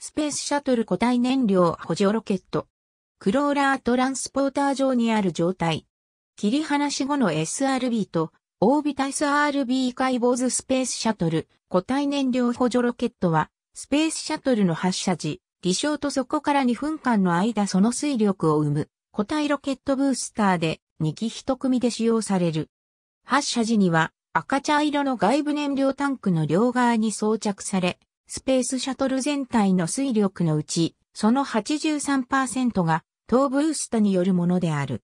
スペースシャトル固体燃料補助ロケット。クローラートランスポーター上にある状態。切り離し後の SRB と、オービタ SRB 解剖図スペースシャトル固体燃料補助ロケットは、スペースシャトルの発射時、離礁とそこから2分間の間その水力を生む固体ロケットブースターで2機1組で使用される。発射時には赤茶色の外部燃料タンクの両側に装着され、スペースシャトル全体の水力のうち、その83%が東ブーストによるものである。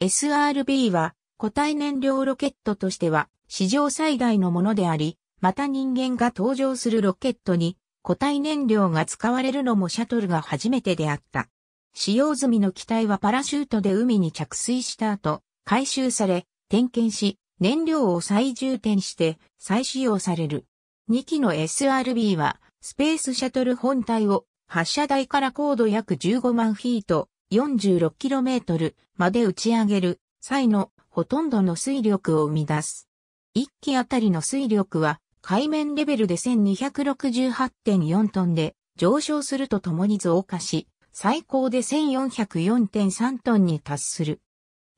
SRB は固体燃料ロケットとしては史上最大のものであり、また人間が登場するロケットに固体燃料が使われるのもシャトルが初めてであった。使用済みの機体はパラシュートで海に着水した後、回収され、点検し、燃料を再充填して再使用される。2機の SRB は、スペースシャトル本体を発射台から高度約15万フィート 46km まで打ち上げる際のほとんどの水力を生み出す。1機あたりの水力は海面レベルで1268.4トンで上昇するとともに増加し、最高で1404.3トンに達する。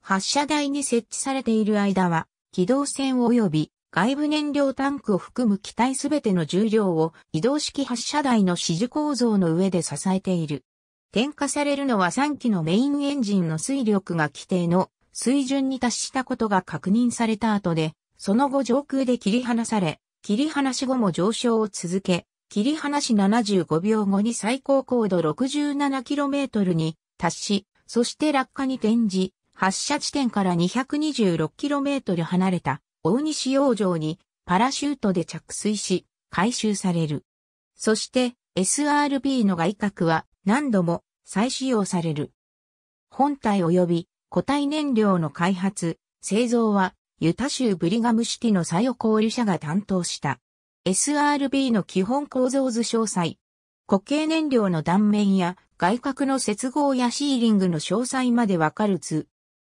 発射台に設置されている間は、機動戦及び外部燃料タンクを含む機体すべての重量を移動式発射台の支持構造の上で支えている。点火されるのは3機のメインエンジンの水力が規定の水準に達したことが確認された後で、その後上空で切り離され、切り離し後も上昇を続け、切り離し75秒後に最高高度 67km に達し、そして落下に転じ、発射地点から 226km 離れた大西洋上にパラシュートで着水し、回収される。そして SRB の外角は何度も再使用される。本体及び固体燃料の開発、製造はユタ州ブリガムシティの左用。交流者が担当した。SRB の基本構造図詳細。固形燃料の断面や外角の接合やシーリングの詳細までわかる図。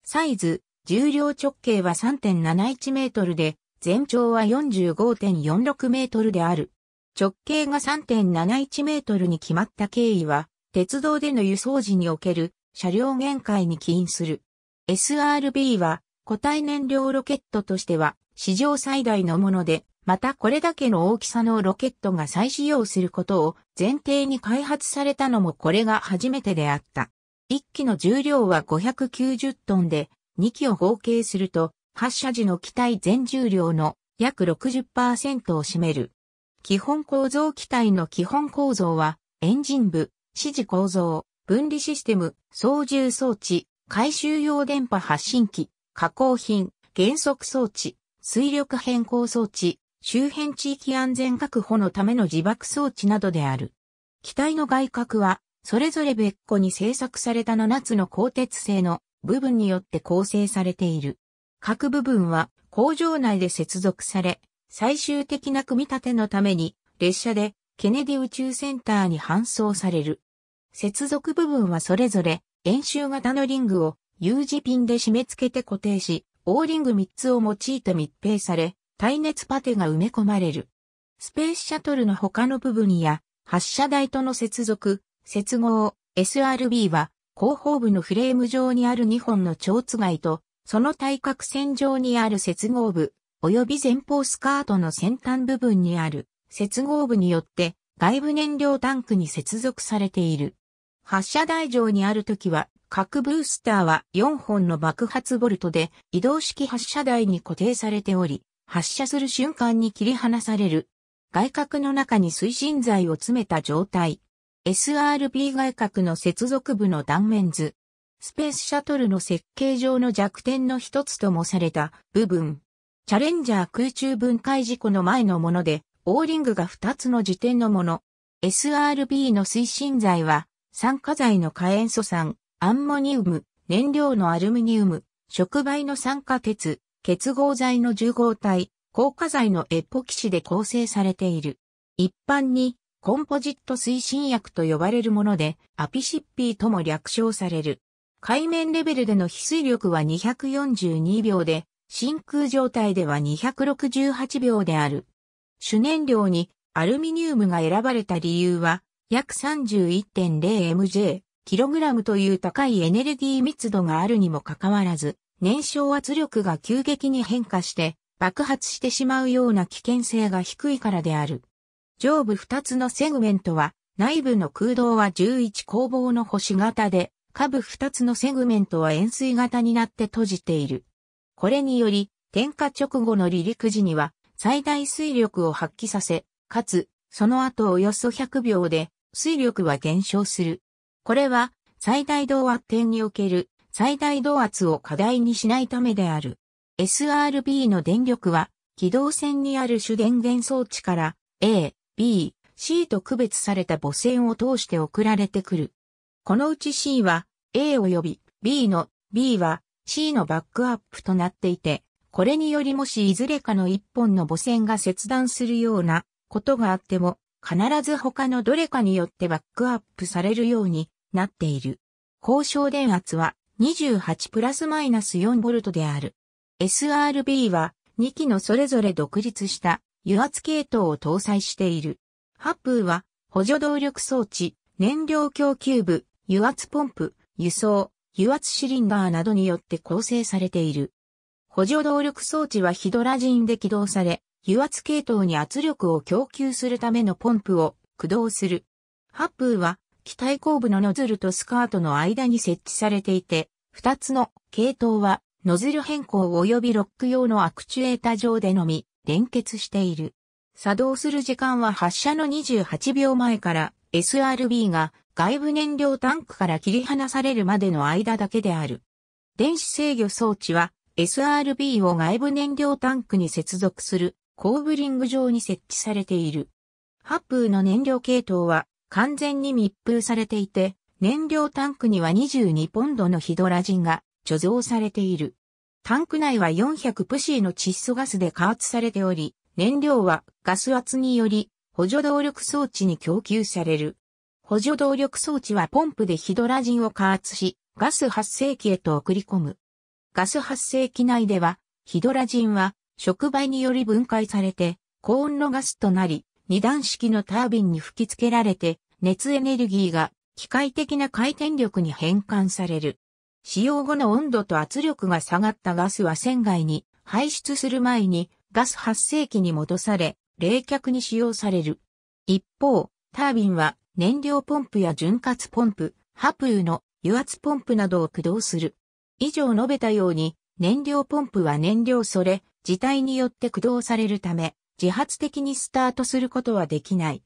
サイズ、重量直径は3.71メートルで、全長は45.46メートルである。直径が3.71メートルに決まった経緯は、鉄道での輸送時における車両限界に起因する。SRB は固体燃料ロケットとしては史上最大のもので、またこれだけの大きさのロケットが再使用することを前提に開発されたのもこれが初めてであった。一機の重量は590トンで、2機を合計すると、発射時の機体全重量の約60%を占める。基本構造機体の基本構造は、エンジン部、指示構造、分離システム、操縦装置、回収用電波発信機、加工品、減速装置、水力変更装置、周辺地域安全確保のための自爆装置などである。機体の外角は、それぞれ別個に製作された7つの鋼鉄製の部分によって構成されている。各部分は工場内で接続され、最終的な組み立てのために列車でケネディ宇宙センターに搬送される。接続部分はそれぞれ円周型のリングを U 字ピンで締め付けて固定し、O リング3つを用いて密閉され、耐熱パテが埋め込まれる。スペースシャトルの他の部分や発射台との接続、接合 SRB は後方部のフレーム上にある2本の蝶番と、その対角線上にある接合部、及び前方スカートの先端部分にある接合部によって外部燃料タンクに接続されている。発射台上にあるときは、各ブースターは4本の爆発ボルトで移動式発射台に固定されており、発射する瞬間に切り離される。外角の中に推進剤を詰めた状態。SRB 外角の接続部の断面図。スペースシャトルの設計上の弱点の一つともされた部分。チャレンジャー空中分解事故の前のもので、オーリングが2つの時点のもの。SRB の推進剤は、酸化剤の火塩素酸、アンモニウム、燃料のアルミニウム、触媒の酸化鉄、結合剤の重合体、硬化剤のエポキシで構成されている。一般にコンポジット推進薬と呼ばれるもので、アピシッピーとも略称される。海面レベルでの翡翠力は242秒で、真空状態では268秒である。主燃料にアルミニウムが選ばれた理由は、約 31.0mJ、kg という高いエネルギー密度があるにもかかわらず、燃焼圧力が急激に変化して、爆発してしまうような危険性が低いからである。上部2つのセグメントは、内部の空洞は11工房の星型で、下部2つのセグメントは円錐型になって閉じている。これにより、点火直後の離陸時には、最大水力を発揮させ、かつ、その後およそ100秒で、水力は減少する。これは、最大動圧点における最大動圧を課題にしないためである。SRB の電力は、軌道線にある主電源装置から、A、B、C と区別された母線を通して送られてくる。このうち C は A 及び B の B は C のバックアップとなっていて、これによりもしいずれかの一本の母線が切断するようなことがあっても、必ず他のどれかによってバックアップされるようになっている。交渉電圧は28プラスマイナス4ボルトである。SRB は2機のそれぞれ独立した油圧系統を搭載している。ハップーは補助動力装置、燃料供給部、油圧ポンプ、輸送、油圧シリンダーなどによって構成されている。補助動力装置はヒドラジンで起動され、油圧系統に圧力を供給するためのポンプを駆動する。ハップーは機体後部のノズルとスカートの間に設置されていて、二つの系統はノズル変更及びロック用のアクチュエータ上でのみ連結している。作動する時間は発射の28秒前から SRB が外部燃料タンクから切り離されるまでの間だけである。電子制御装置は SRB を外部燃料タンクに接続するコーブリング上に設置されている。発風の燃料系統は完全に密封されていて、燃料タンクには22ポンドのヒドラジンが貯蔵されている。タンク内は400プシーの窒素ガスで加圧されており、燃料はガス圧により補助動力装置に供給される。補助動力装置はポンプでヒドラジンを加圧し、ガス発生器へと送り込む。ガス発生器内では、ヒドラジンは触媒により分解されて、高温のガスとなり、二段式のタービンに吹き付けられて、熱エネルギーが機械的な回転力に変換される。使用後の温度と圧力が下がったガスは船外に排出する前にガス発生器に戻され、冷却に使用される。一方、タービンは燃料ポンプや潤滑ポンプ、ハプーの油圧ポンプなどを駆動する。以上述べたように、燃料ポンプは燃料それ、自体によって駆動されるため、自発的にスタートすることはできない。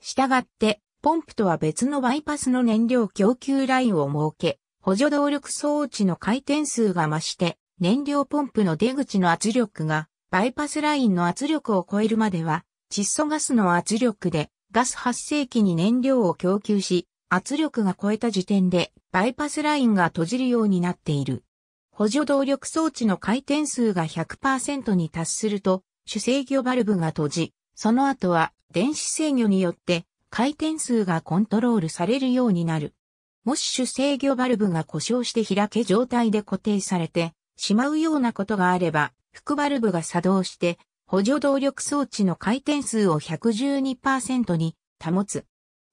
したがって、ポンプとは別のバイパスの燃料供給ラインを設け、補助動力装置の回転数が増して、燃料ポンプの出口の圧力が、バイパスラインの圧力を超えるまでは、窒素ガスの圧力で、ガス発生器に燃料を供給し、圧力が超えた時点で、バイパスラインが閉じるようになっている。補助動力装置の回転数が100%に達すると、主制御バルブが閉じ、その後は電子制御によって回転数がコントロールされるようになる。もし主制御バルブが故障して開け状態で固定されてしまうようなことがあれば、副バルブが作動して補助動力装置の回転数を112%に保つ。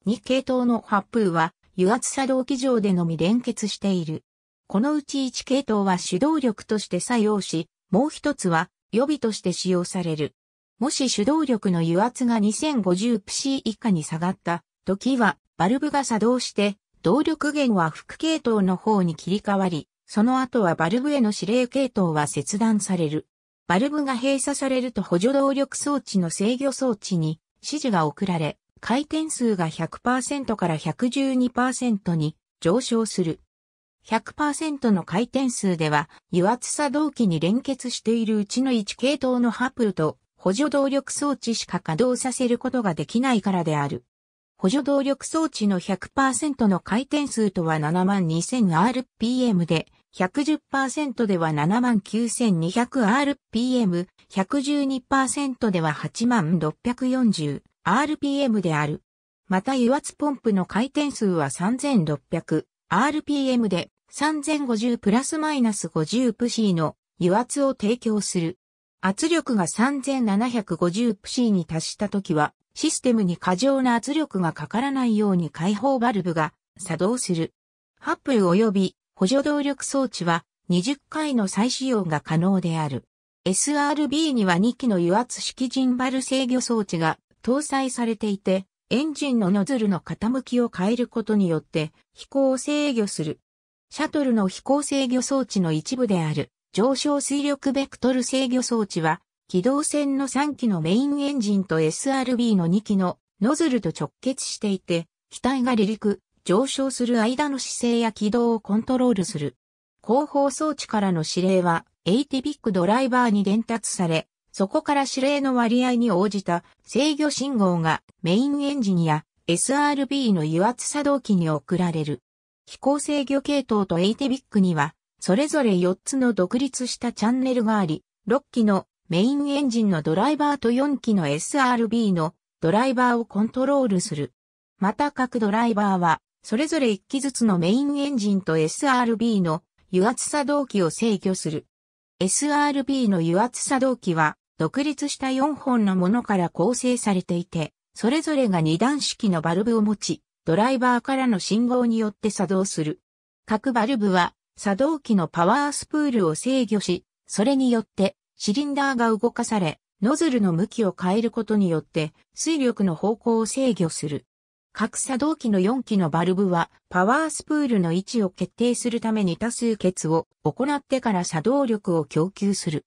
2系統の発風は油圧作動機上でのみ連結している。このうち1系統は主動力として作用し、もう一つは予備として使用される。もし主動力の油圧が2050 p c 以下に下がった時はバルブが作動して動力源は副系統の方に切り替わり、その後はバルブへの指令系統は切断される。バルブが閉鎖されると補助動力装置の制御装置に指示が送られ、回転数が100%から112%に上昇する。100%の回転数では、油圧作動機に連結しているうちの1系統のハプルと補助動力装置しか稼働させることができないからである。補助動力装置の100%の回転数とは 72000rpm で、110%では 79200rpm、112%では 8640rpm である。また油圧ポンプの回転数は 3600rpm で、3050プラスマイナス50プシーの油圧を提供する。圧力が3750プシーに達した時はシステムに過剰な圧力がかからないように開放バルブが作動する。ハップル及び補助動力装置は20回の再使用が可能である。SRB には2機の油圧式ジンバル制御装置が搭載されていて、エンジンのノズルの傾きを変えることによって飛行を制御する。シャトルの飛行制御装置の一部である上昇水力ベクトル制御装置は機動戦の3機のメインエンジンと SRB の2機のノズルと直結していて、機体が離陸、上昇する間の姿勢や軌道をコントロールする。後方装置からの指令は、エイティビックドライバーに伝達され、そこから指令の割合に応じた制御信号がメインエンジンや SRB の油圧作動機に送られる。飛行制御系統とエイテビックには、それぞれ4つの独立したチャンネルがあり、6機のメインエンジンのドライバーと4機の SRB のドライバーをコントロールする。また各ドライバーは、それぞれ1機ずつのメインエンジンと SRB の油圧作動機を制御する。SRB の油圧作動機は、独立した4本のものから構成されていて、それぞれが2段式のバルブを持ち、ドライバーからの信号によって作動する。各バルブは、作動機のパワースプールを制御し、それによってシリンダーが動かされ、ノズルの向きを変えることによって水力の方向を制御する。各作動機の4機のバルブはパワースプールの位置を決定するために多数決を行ってから作動力を供給する。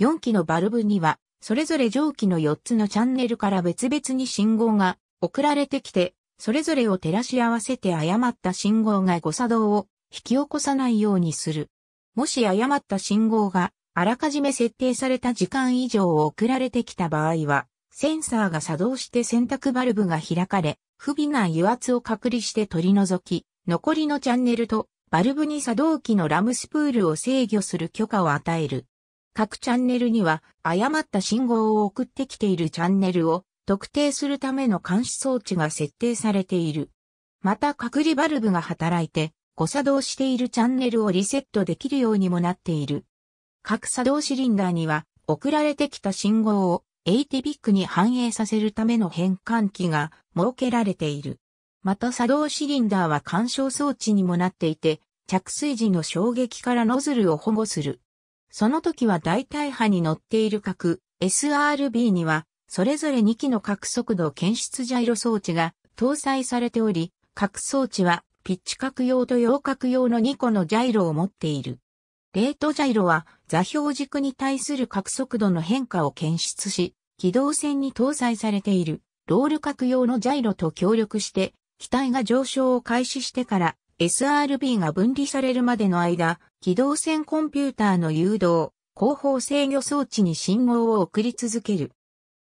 4機のバルブにはそれぞれ上記の4つのチャンネルから別々に信号が送られてきて、それぞれを照らし合わせて誤った信号が誤作動を引き起こさないようにする。もし誤った信号があらかじめ設定された時間以上を送られてきた場合は、センサーが作動して洗濯バルブが開かれ、不備な油圧を隔離して取り除き、残りのチャンネルとバルブに作動機のラムスプールを制御する許可を与える。各チャンネルには誤った信号を送ってきているチャンネルを特定するための監視装置が設定されている。また隔離バルブが働いて誤作動しているチャンネルをリセットできるようにもなっている。各作動シリンダーには送られてきた信号を ATBIC に反映させるための変換器が設けられている。また作動シリンダーは干渉装置にもなっていて、着水時の衝撃からノズルを保護する。その時は代替波に乗っている各 SRB には、それぞれ2機の各速度検出ジャイロ装置が搭載されており、各装置はピッチ角用と洋角用の2個のジャイロを持っている。レートジャイロは座標軸に対する角速度の変化を検出し、軌道線に搭載されているロール角用のジャイロと協力して、機体が上昇を開始してから SRB が分離されるまでの間、機動線コンピューターの誘導、後方制御装置に信号を送り続ける。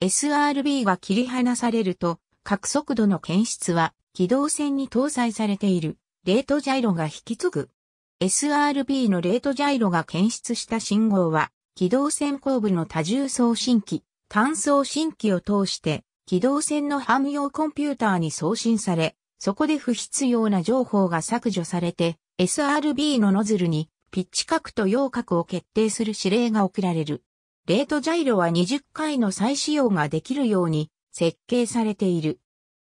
SRB が切り離されると、角速度の検出は、機動線に搭載されている、レートジャイロが引き継ぐ。SRB のレートジャイロが検出した信号は、軌道線後部の多重送信機、単送信機を通して、軌道線の汎用コンピューターに送信され、そこで不必要な情報が削除されて、SRB のノズルに、ピッチ角と陽角を決定する指令が送られる。レートジャイロは20回の再使用ができるように設計されている。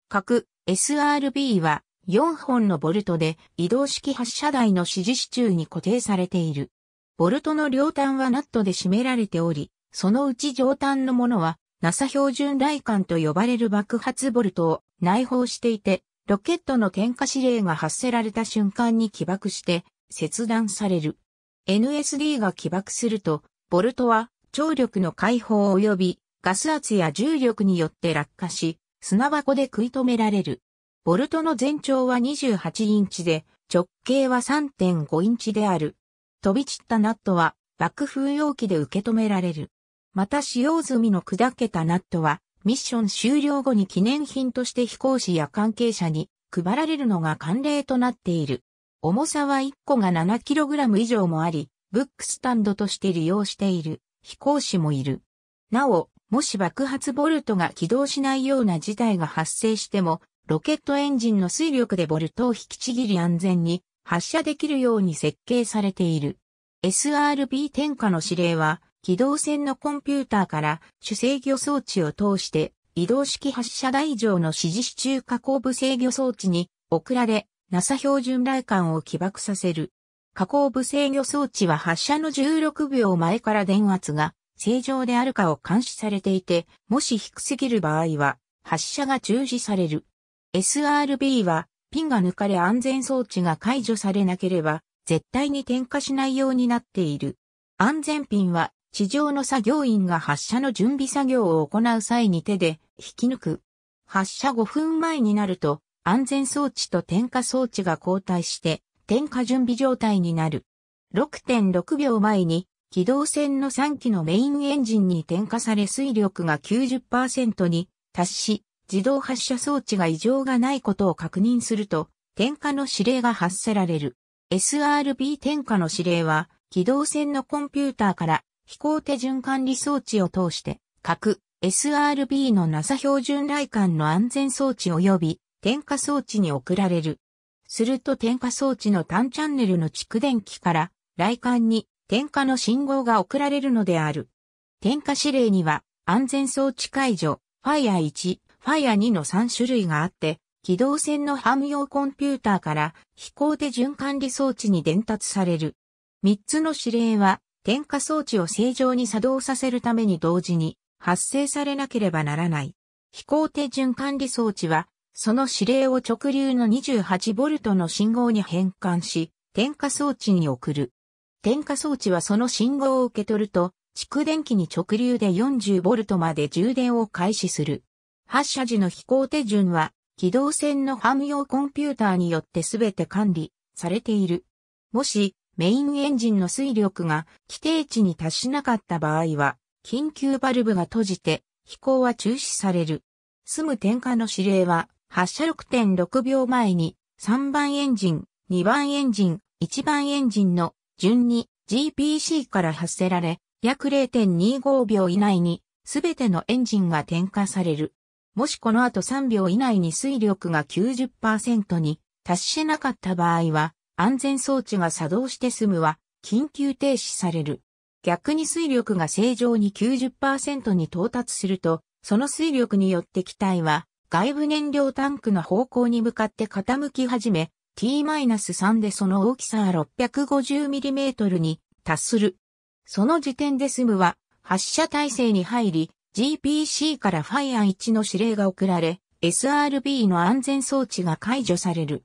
各 SRB は4本のボルトで移動式発射台の指示支柱に固定されている。ボルトの両端はナットで締められており、そのうち上端のものは NASA 標準雷管と呼ばれる爆発ボルトを内包していて、ロケットの点火指令が発せられた瞬間に起爆して切断される。NSD が起爆すると、ボルトは張力の解放及びガス圧や重力によって落下し、砂箱で食い止められる。ボルトの全長は28インチで、直径は3.5インチである。飛び散ったナットは爆風容器で受け止められる。また使用済みの砕けたナットは、ミッション終了後に記念品として飛行士や関係者に配られるのが慣例となっている。重さは1個が 7kg 以上もあり、ブックスタンドとして利用している飛行士もいる。なお、もし爆発ボルトが起動しないような事態が発生しても、ロケットエンジンの水力でボルトを引きちぎり安全に発射できるように設計されている。SRB 点火の指令は、機動船のコンピューターから主制御装置を通して移動式発射台上の指示支柱加工部制御装置に送られ、NASA 標準雷管を起爆させる。加工部制御装置は発射の16秒前から電圧が正常であるかを監視されていて、もし低すぎる場合は発射が中止される。SRB は、ピンが抜かれ安全装置が解除されなければ、絶対に点火しないようになっている。安全ピンは、地上の作業員が発射の準備作業を行う際に手で引き抜く。発射5分前になると、安全装置と点火装置が交代して、点火準備状態になる。6.6秒前に、機動船の3機のメインエンジンに点火され水力が90%に達し、自動発射装置が異常がないことを確認すると、点火の指令が発せられる。SRB 点火の指令は、機動船のコンピューターから飛行手順管理装置を通して、各 SRB の NASA 標準来艦の安全装置及び点火装置に送られる。すると点火装置の単チャンネルの蓄電器から来艦に点火の信号が送られるのである。点火指令には安全装置解除、ファイア1、ファイア2の3種類があって、機動戦の汎用コンピューターから飛行手順管理装置に伝達される。3つの指令は、点火装置を正常に作動させるために同時に発生されなければならない。飛行手順管理装置は、その指令を直流の 28V の信号に変換し、点火装置に送る。点火装置はその信号を受け取ると、蓄電器に直流で 40V まで充電を開始する。発射時の飛行手順は、機動戦の汎用コンピューターによってすべて管理されている。もし、メインエンジンの水力が規定値に達しなかった場合は、緊急バルブが閉じて、飛行は中止される。スむ点火の指令は、発射6.6秒前に、3番エンジン、2番エンジン、1番エンジンの順に GPC から発せられ、約0.25秒以内に、すべてのエンジンが点火される。もしこの後3秒以内に水力が90%に達しなかった場合は、安全装置が作動して済むは、緊急停止される。逆に水力が正常に90%に到達すると、その水力によって機体は外部燃料タンクの方向に向かって傾き始め、t-3 でその大きさは 650mm に達する。その時点で済むは発射体制に入り、GPC から FIRE1 の指令が送られ、SRB の安全装置が解除される。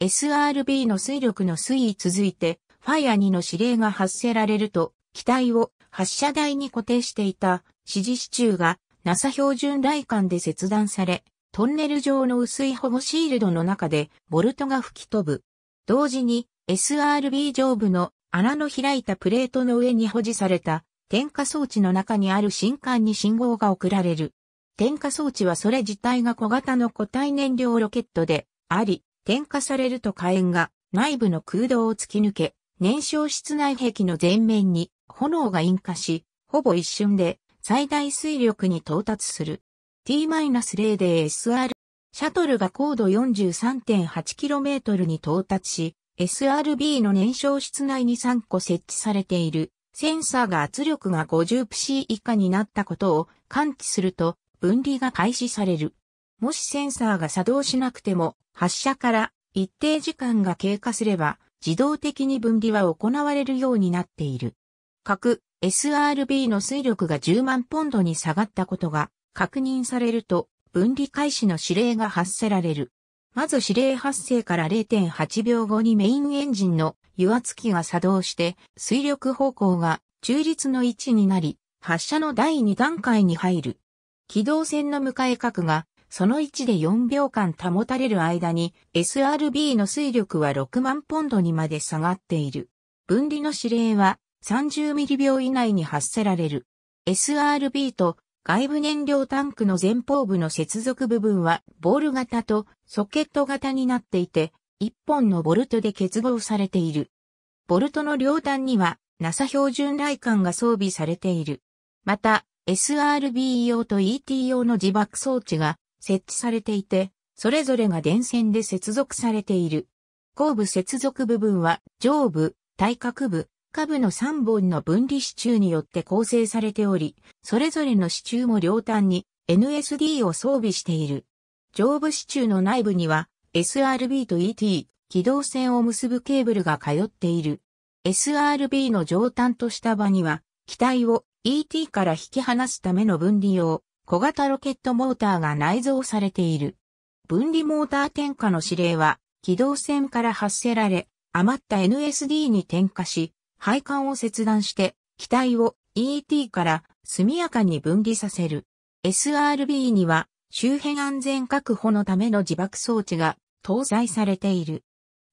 SRB の水力の推移続いて、FIRE2 の指令が発せられると、機体を発射台に固定していた指示支柱が NASA 標準雷管で切断され、トンネル上の薄い保護シールドの中でボルトが吹き飛ぶ。同時に SRB 上部の穴の開いたプレートの上に保持された点火装置の中にある新管に信号が送られる。点火装置はそれ自体が小型の固体燃料ロケットであり、点火されると火炎が内部の空洞を突き抜け、燃焼室内壁の前面に炎が引火し、ほぼ一瞬で最大水力に到達する。T-0 で SR シャトルが高度 43.8km に到達し、SRB の燃焼室内に3個設置されているセンサーが圧力が5 0 p c 以下になったことを感知すると分離が開始される。もしセンサーが作動しなくても発射から一定時間が経過すれば自動的に分離は行われるようになっている。各 SRB の推力が10万ポンドに下がったことが確認されると分離開始の指令が発せられる。まず指令発生から0.8秒後にメインエンジンの油圧機が作動して水力方向が中立の位置になり、発射の第2段階に入る。機動線の向かい角がその位置で4秒間保たれる間に SRB の水力は6万ポンドにまで下がっている。分離の指令は30ミリ秒以内に発せられる。SRB と外部燃料タンクの前方部の接続部分はボール型とソケット型になっていて、1本のボルトで結合されている。ボルトの両端には NASA 標準雷管が装備されている。また、SRB 用と ET 用の自爆装置が設置されていて、それぞれが電線で接続されている。後部接続部分は上部、対角部、下部の3本の分離支柱によって構成されており、それぞれの支柱も両端に NSD を装備している。上部支柱の内部には SRB と ET、軌道線を結ぶケーブルが通っている。SRB の上端と下場には、機体を ET から引き離すための分離用、小型ロケットモーターが内蔵されている。分離モーター点火の指令は、軌道線から発せられ、余った NSD に点火し、配管を切断して、機体を ET から速やかに分離させる。SRB には周辺安全確保のための自爆装置が搭載されている。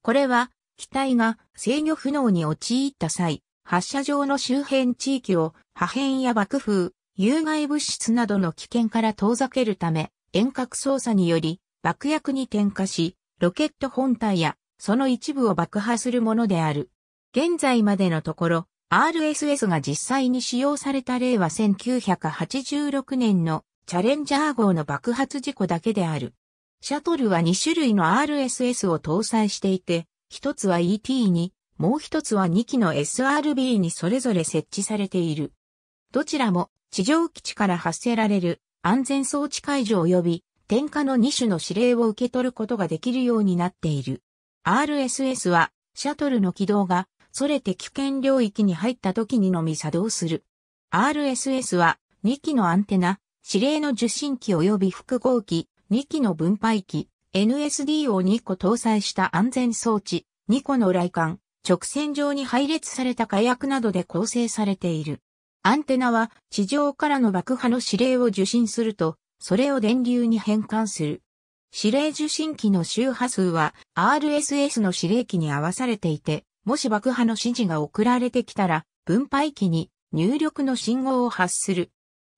これは機体が制御不能に陥った際、発射場の周辺地域を破片や爆風、有害物質などの危険から遠ざけるため、遠隔操作により爆薬に点火し、ロケット本体やその一部を爆破するものである。現在までのところ、RSS が実際に使用された例は1986年のチャレンジャー号の爆発事故だけである。シャトルは2種類の RSS を搭載していて、一つは ET に、もう一つは2機の SRB にそれぞれ設置されている。どちらも地上基地から発せられる安全装置解除及び点火の2種の指令を受け取ることができるようになっている。RSS はシャトルの軌道がそれ敵圏領域に入った時にのみ作動する。RSS は2機のアンテナ、指令の受信機及び複合機、2機の分配機、NSD を2個搭載した安全装置、2個の雷管、直線上に配列された火薬などで構成されている。アンテナは地上からの爆破の指令を受信すると、それを電流に変換する。指令受信機の周波数は RSS の指令機に合わされていて、もし爆破の指示が送られてきたら、分配器に入力の信号を発する。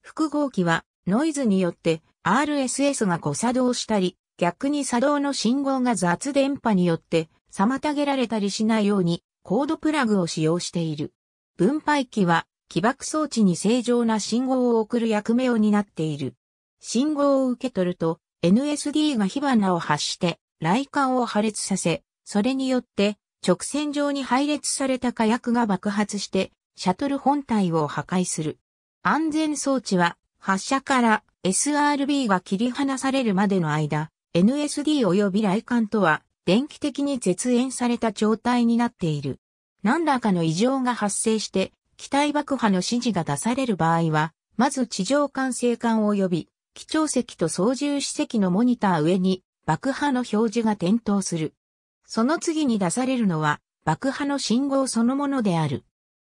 複合機はノイズによって RSS が誤作動したり、逆に作動の信号が雑電波によって妨げられたりしないようにコードプラグを使用している。分配器は起爆装置に正常な信号を送る役目を担っている。信号を受け取ると NSD が火花を発して雷管を破裂させ、それによって直線上に配列された火薬が爆発して、シャトル本体を破壊する。安全装置は、発射から SRB が切り離されるまでの間、NSD 及び雷管とは、電気的に絶縁された状態になっている。何らかの異常が発生して、機体爆破の指示が出される場合は、まず地上管制管及び、基調席と操縦士席のモニター上に爆破の表示が点灯する。その次に出されるのは爆破の信号そのものである。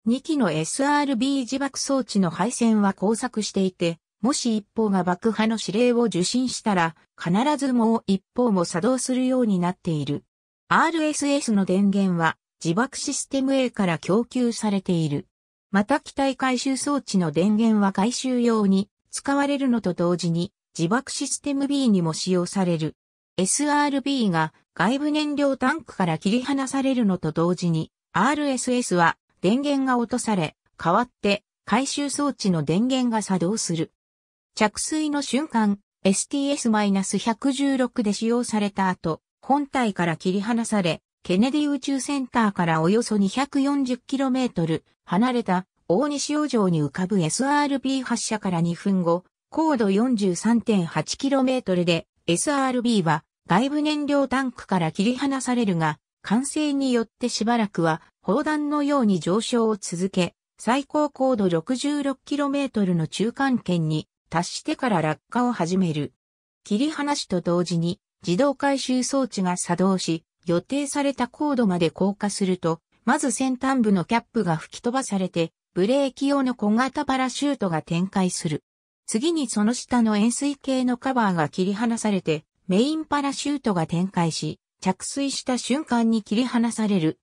2機の SRB 自爆装置の配線は交錯していて、もし一方が爆破の指令を受信したら、必ずもう一方も作動するようになっている。RSS の電源は自爆システム A から供給されている。また機体回収装置の電源は回収用に使われるのと同時に自爆システム B にも使用される。SRB が外部燃料タンクから切り離されるのと同時に、RSS は電源が落とされ、代わって回収装置の電源が作動する。着水の瞬間、STS-116 で使用された後、本体から切り離され、ケネディ宇宙センターからおよそ 240km 離れた大西洋上に浮かぶ SRB 発射から2分後、高度 43.8km で SRB は外部燃料タンクから切り離されるが、完成によってしばらくは砲弾のように上昇を続け、最高高度 66km の中間圏に達してから落下を始める。切り離しと同時に自動回収装置が作動し、予定された高度まで降下すると、まず先端部のキャップが吹き飛ばされて、ブレーキ用の小型パラシュートが展開する。次にその下の円錐形のカバーが切り離されて、メインパラシュートが展開し、着水した瞬間に切り離される。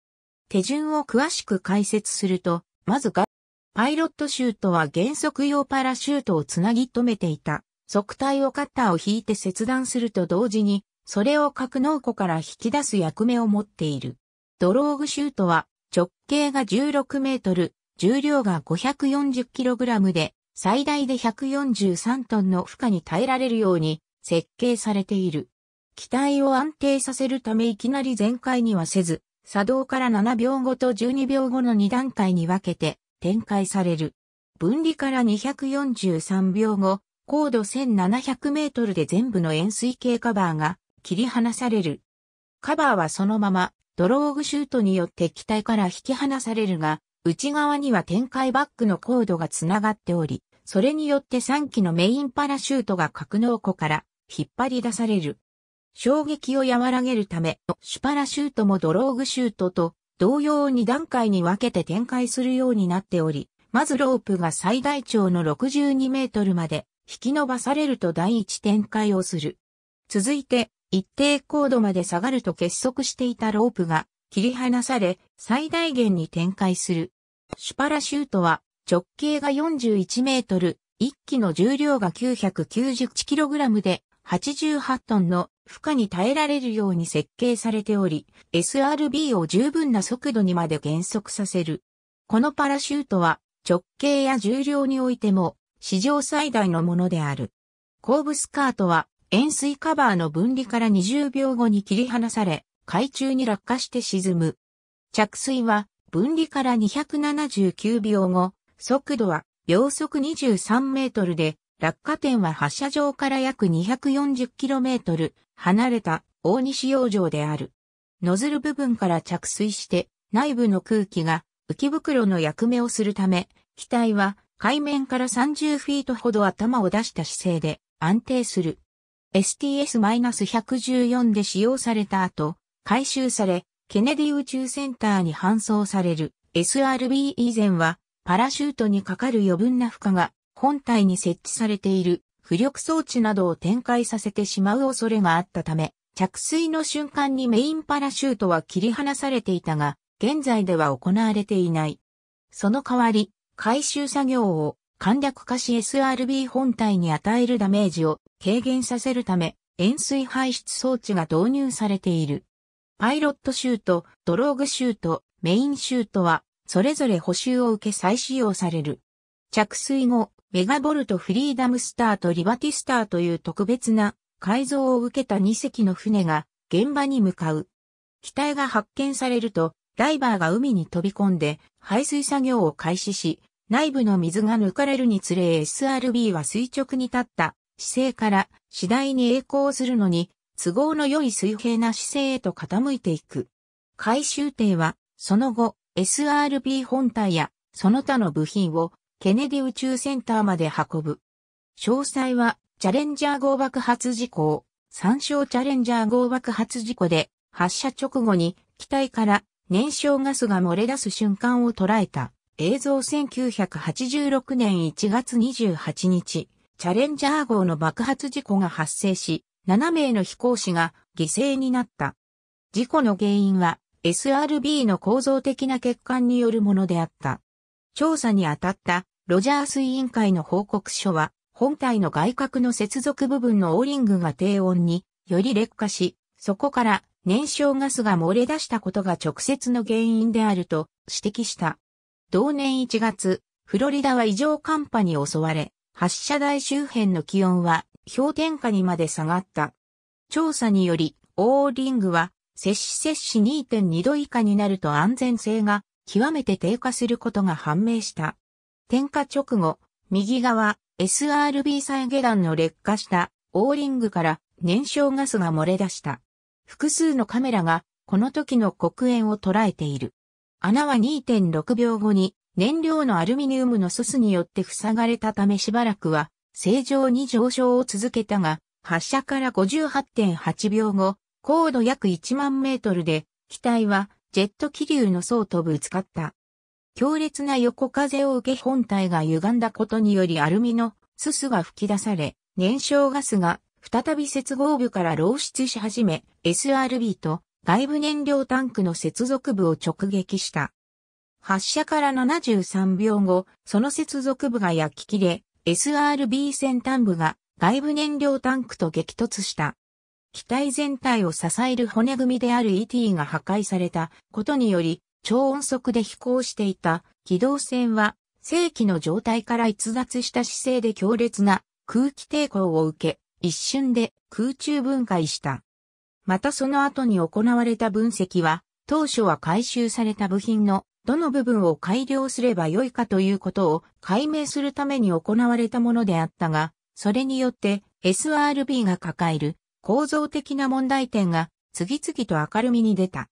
手順を詳しく解説すると、まずが、パイロットシュートは原則用パラシュートをつなぎ止めていた。側体をカッターを引いて切断すると同時に、それを格納庫から引き出す役目を持っている。ドローグシュートは直径が16メートル、重量が5 4 0ラムで最大で143トンの負荷に耐えられるように設計されている。機体を安定させるためいきなり全開にはせず、作動から7秒後と12秒後の2段階に分けて展開される。分離から243秒後、高度1700メートルで全部の円錐形カバーが切り離される。カバーはそのままドローグシュートによって機体から引き離されるが、内側には展開バックのコードがつながっており、それによって3機のメインパラシュートが格納庫から引っ張り出される。衝撃を和らげるため、シュパラシュートもドローグシュートと同様に段階に分けて展開するようになっており、まずロープが最大長の62メートルまで引き伸ばされると第一展開をする。続いて、一定高度まで下がると結束していたロープが切り離され、最大限に展開する。シュパラシュートは直径が41メートル、1機の重量が 991kg で88トンの負荷に耐えられるように設計されており、SRB を十分な速度にまで減速させる。このパラシュートは直径や重量においても史上最大のものである。後部スカートは円錐カバーの分離から20秒後に切り離され、海中に落下して沈む。着水は分離から279秒後、速度は秒速23メートルで落下点は発射場から約 240km 離れた大西洋上である。ノズル部分から着水して内部の空気が浮袋の役目をするため、機体は海面から30フィートほど頭を出した姿勢で安定する。STS-114 で使用された後、回収され、ケネディ宇宙センターに搬送される SRB 以前は、パラシュートにかかる余分な負荷が本体に設置されている浮力装置などを展開させてしまう恐れがあったため、着水の瞬間にメインパラシュートは切り離されていたが、現在では行われていない。その代わり、回収作業を簡略化し SRB 本体に与えるダメージを軽減させるため、塩水排出装置が導入されている。パイロットシュート、ドローグシュート、メインシュートは、それぞれ補修を受け再使用される。着水後、メガボルトフリーダムスターとリバティスターという特別な改造を受けた2隻の船が現場に向かう。機体が発見されると、ダイバーが海に飛び込んで排水作業を開始し、内部の水が抜かれるにつれ SRB は垂直に立った姿勢から次第に栄光するのに都合の良い水平な姿勢へと傾いていく。回収艇はその後 SRB 本体やその他の部品をケネディ宇宙センターまで運ぶ。詳細は、チャレンジャー号爆発事故、参照チャレンジャー号爆発事故で、発射直後に、機体から燃焼ガスが漏れ出す瞬間を捉えた。映像1986年1月28日、チャレンジャー号の爆発事故が発生し、7名の飛行士が犠牲になった。事故の原因は SRB の構造的な欠陥によるものであった。調査に当たったロジャース委員会の報告書は、本体の外角の接続部分のオーリングが低温により劣化し、そこから燃焼ガスが漏れ出したことが直接の原因であると指摘した。同年1月、フロリダは異常寒波に襲われ、発射台周辺の気温は氷点下にまで下がった。調査により、オーリングは、摂氏摂氏2.2度以下になると安全性が極めて低下することが判明した。点火直後、右側 SRB 再下段の劣化したオーリングから燃焼ガスが漏れ出した。複数のカメラがこの時の黒煙を捉えている。穴は2.6秒後に燃料のアルミニウムの素スによって塞がれたためしばらくは正常に上昇を続けたが、発射から58.8秒後、高度約1万メートルで、機体はジェット気流の層とぶつかった。強烈な横風を受け本体が歪んだことによりアルミのすすが吹き出され、燃焼ガスが再び接合部から漏出し始め、SRB と外部燃料タンクの接続部を直撃した。発射から73秒後、その接続部が焼き切れ、SRB 先端部が外部燃料タンクと激突した。機体全体を支える骨組みである ET が破壊されたことにより、超音速で飛行していた機動船は正規の状態から逸脱した姿勢で強烈な空気抵抗を受け、一瞬で空中分解した。またその後に行われた分析は、当初は回収された部品のどの部分を改良すればよいかということを解明するために行われたものであったが、それによって SRB が抱える構造的な問題点が次々と明るみに出た。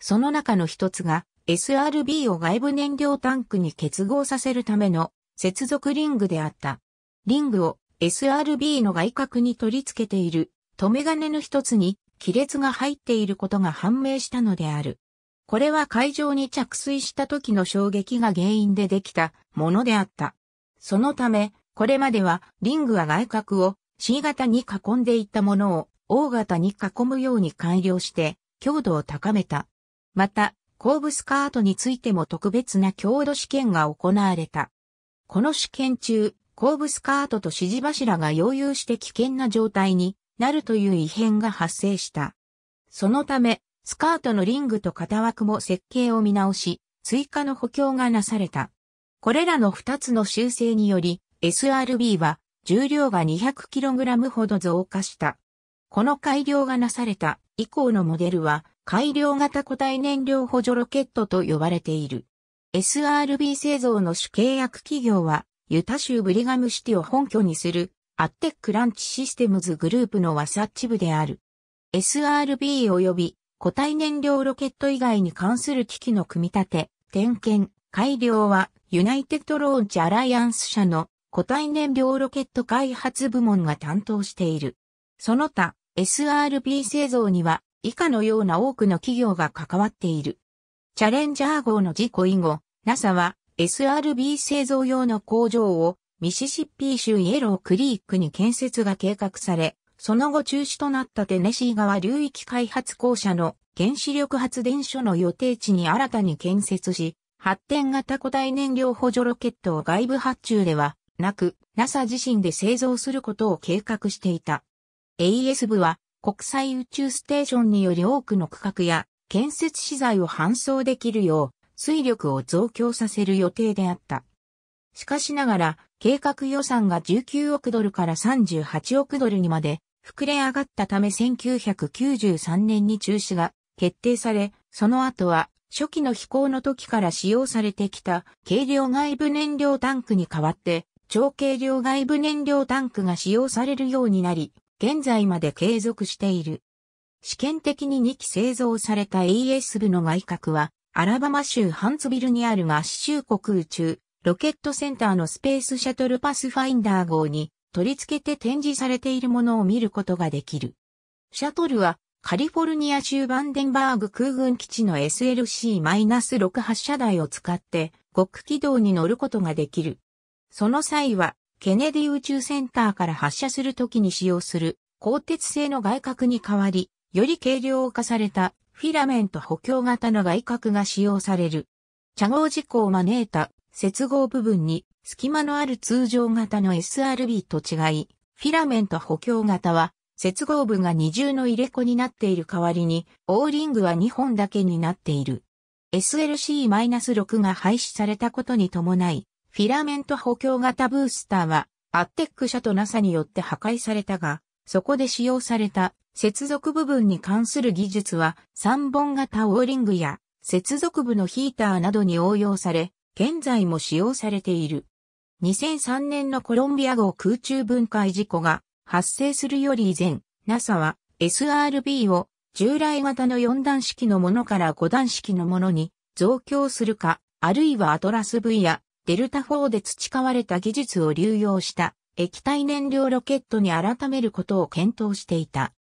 その中の一つが SRB を外部燃料タンクに結合させるための接続リングであった。リングを SRB の外角に取り付けている留め金の一つに亀裂が入っていることが判明したのである。これは海上に着水した時の衝撃が原因でできたものであった。そのため、これまではリングは外角を C 型に囲んでいったものを O 型に囲むように改良して強度を高めた。また、後部スカートについても特別な強度試験が行われた。この試験中、後部スカートと指示柱が溶融して危険な状態になるという異変が発生した。そのため、スカートのリングと型枠も設計を見直し、追加の補強がなされた。これらの2つの修正により、SRB は重量が 200kg ほど増加した。この改良がなされた以降のモデルは、改良型固体燃料補助ロケットと呼ばれている。SRB 製造の主契約企業は、ユタ州ブリガムシティを本拠にする、アッテックランチシステムズグループのワサッチ部である。SRB 及び固体燃料ロケット以外に関する機器の組み立て、点検、改良は、ユナイテッドローンチアライアンス社の固体燃料ロケット開発部門が担当している。その他、SRB 製造には以下のような多くの企業が関わっている。チャレンジャー号の事故以後、NASA は SRB 製造用の工場をミシシッピー州イエロークリークに建設が計画され、その後中止となったテネシー川流域開発公社の原子力発電所の予定地に新たに建設し、発展型固体燃料補助ロケットを外部発注ではなく、NASA 自身で製造することを計画していた。AS 部は国際宇宙ステーションにより多くの区画や建設資材を搬送できるよう水力を増強させる予定であった。しかしながら、計画予算が19億ドルから38億ドルにまで膨れ上がったため1993年に中止が決定され、その後は初期の飛行の時から使用されてきた軽量外部燃料タンクに代わって超軽量外部燃料タンクが使用されるようになり、現在まで継続している。試験的に2機製造された a s 部の外角は、アラバマ州ハンツビルにある合衆国宇宙、ロケットセンターのスペースシャトルパスファインダー号に取り付けて展示されているものを見ることができる。シャトルはカリフォルニア州バンデンバーグ空軍基地の SLC-6 発射台を使って極軌道に乗ることができる。その際はケネディ宇宙センターから発射するときに使用する鋼鉄製の外角に代わり、より軽量化されたフィラメント補強型の外角が使用される。茶合事故を招いた接合部分に隙間のある通常型の SRB と違い、フィラメント補強型は接合部が二重の入れ子になっている代わりに、O リングは2本だけになっている。SLC-6 が廃止されたことに伴い、フィラメント補強型ブースターは、アッテック社と NASA によって破壊されたが、そこで使用された接続部分に関する技術は3本型オーリングや接続部のヒーターなどに応用され、現在も使用されている。2003年のコロンビア号空中分解事故が発生するより以前、NASA は SRB を従来型の4段式のものから5段式のものに増強するか、あるいはアトラス V やデルタ4で培われた技術を流用した液体燃料ロケットに改めることを検討していた。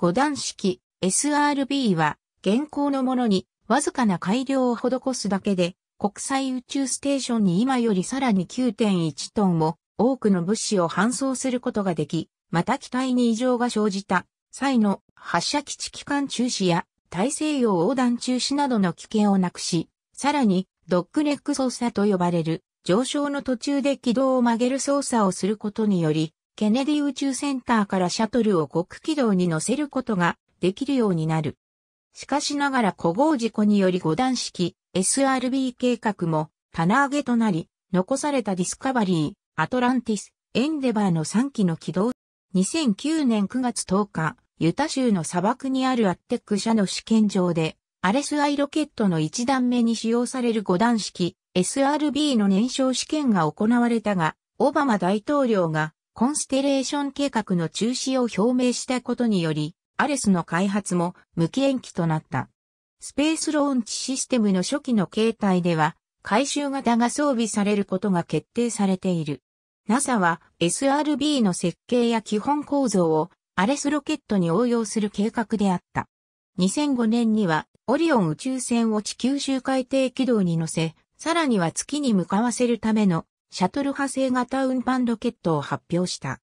5段式 SRB は現行のものにわずかな改良を施すだけで国際宇宙ステーションに今よりさらに9.1トンも多くの物資を搬送することができ、また機体に異常が生じた際の発射基地期間中止や大西洋横断中止などの危険をなくし、さらにドッグネック操作と呼ばれる上昇の途中で軌道を曲げる操作をすることにより、ケネディ宇宙センターからシャトルを極軌道に乗せることができるようになる。しかしながら古豪事故により5段式 SRB 計画も棚上げとなり、残されたディスカバリー、アトランティス、エンデバーの3機の軌道。2009年9月10日、ユタ州の砂漠にあるアッテック社の試験場で、アレスアイロケットの1段目に使用される5段式 SRB の燃焼試験が行われたが、オバマ大統領がコンステレーション計画の中止を表明したことにより、アレスの開発も無期延期となった。スペースローンチシステムの初期の形態では、回収型が装備されることが決定されている。NASA は SRB の設計や基本構造をアレスロケットに応用する計画であった。2005年にはオリオン宇宙船を地球周回低軌道に乗せ、さらには月に向かわせるためのシャトル派生型運搬ロケットを発表した。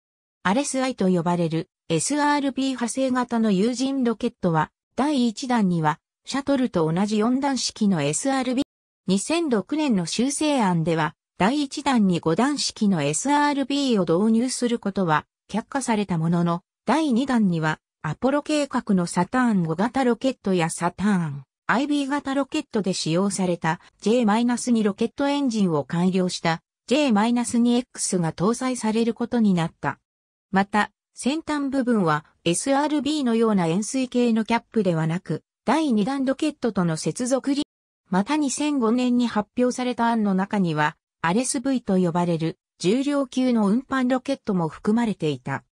アスア i と呼ばれる SRB 派生型の有人ロケットは第1弾にはシャトルと同じ4段式の SRB。2006年の修正案では第1弾に5段式の SRB を導入することは却下されたものの第2弾にはアポロ計画のサターン5型ロケットやサターン IB 型ロケットで使用された J-2 ロケットエンジンを改良した J-2X が搭載されることになった。また、先端部分は SRB のような円錐形のキャップではなく、第2弾ロケットとの接続リまた2005年に発表された案の中には、RSV と呼ばれる重量級の運搬ロケットも含まれていた。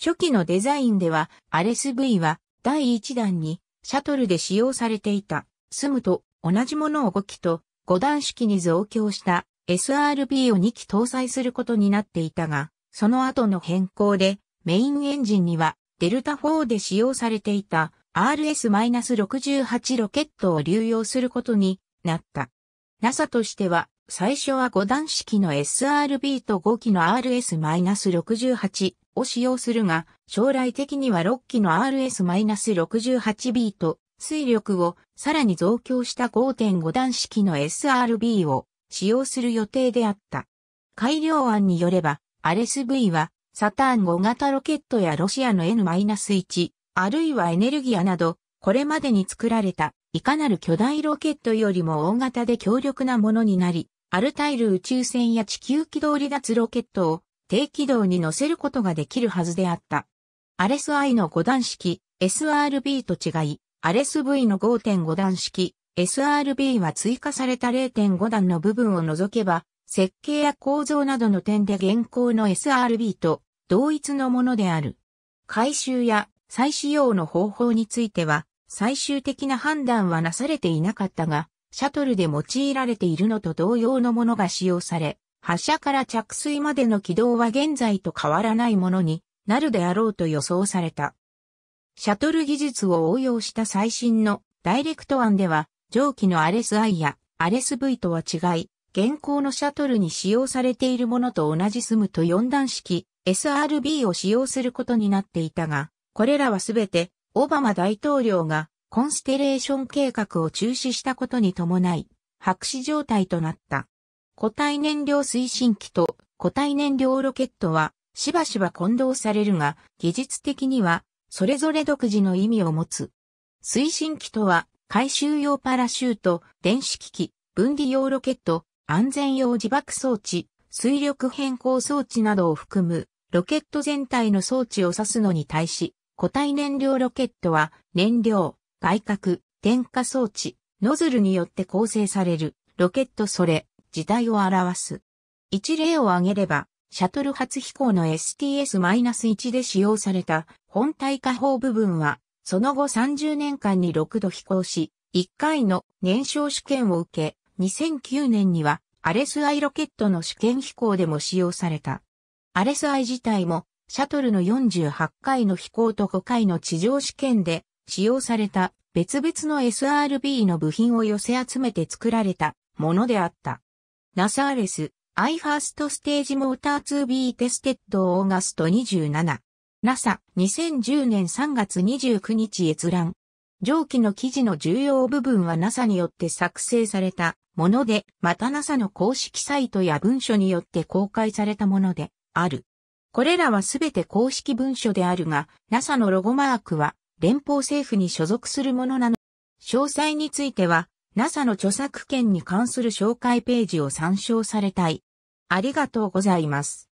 初期のデザインでは、アレス V は第1弾にシャトルで使用されていた、スムと同じものを5機と5段式に増強した SRB を2機搭載することになっていたが、その後の変更でメインエンジンにはデルタ4で使用されていた RS-68 ロケットを流用することになった。NASA としては最初は5段式の SRB と5機の RS-68 を使用するが、将来的には6機の RS-68B と水力をさらに増強した5.5段式の SRB を使用する予定であった。改良案によれば、RSV はサターン5型ロケットやロシアの N-1、あるいはエネルギアなど、これまでに作られたいかなる巨大ロケットよりも大型で強力なものになり、アルタイル宇宙船や地球軌道離脱ロケットを低軌道に乗せることができるはずであった。アレス I の5段式 SRB と違い、アレス V の5.5段式 SRB は追加された0.5段の部分を除けば、設計や構造などの点で現行の SRB と同一のものである。回収や再使用の方法については、最終的な判断はなされていなかったが、シャトルで用いられているのと同様のものが使用され、発射から着水までの軌道は現在と変わらないものになるであろうと予想された。シャトル技術を応用した最新のダイレクト案では、蒸気のアスア i やアスブ v とは違い、現行のシャトルに使用されているものと同じスムと4段式 SRB を使用することになっていたが、これらはすべてオバマ大統領がコンステレーション計画を中止したことに伴い、白紙状態となった。固体燃料推進機と固体燃料ロケットはしばしば混同されるが、技術的にはそれぞれ独自の意味を持つ。推進機とは回収用パラシュート、電子機器、分離用ロケット、安全用自爆装置、水力変更装置などを含むロケット全体の装置を指すのに対し、固体燃料ロケットは燃料、外角、点火装置、ノズルによって構成される、ロケットそれ、自体を表す。一例を挙げれば、シャトル初飛行の STS-1 で使用された本体下方部分は、その後30年間に6度飛行し、1回の燃焼試験を受け、2009年にはアレスアイロケットの試験飛行でも使用された。アレスアイ自体も、シャトルの48回の飛行と5回の地上試験で使用された別々の SRB の部品を寄せ集めて作られたものであった。ナサーレス、i ファーストステージモーター 2B テステッドオーガスト27。NASA、2010年3月29日閲覧。上記の記事の重要部分は NASA によって作成されたもので、また NASA の公式サイトや文書によって公開されたものである。これらはすべて公式文書であるが、NASA のロゴマークは連邦政府に所属するものなの。詳細については、NASA の著作権に関する紹介ページを参照されたい。ありがとうございます。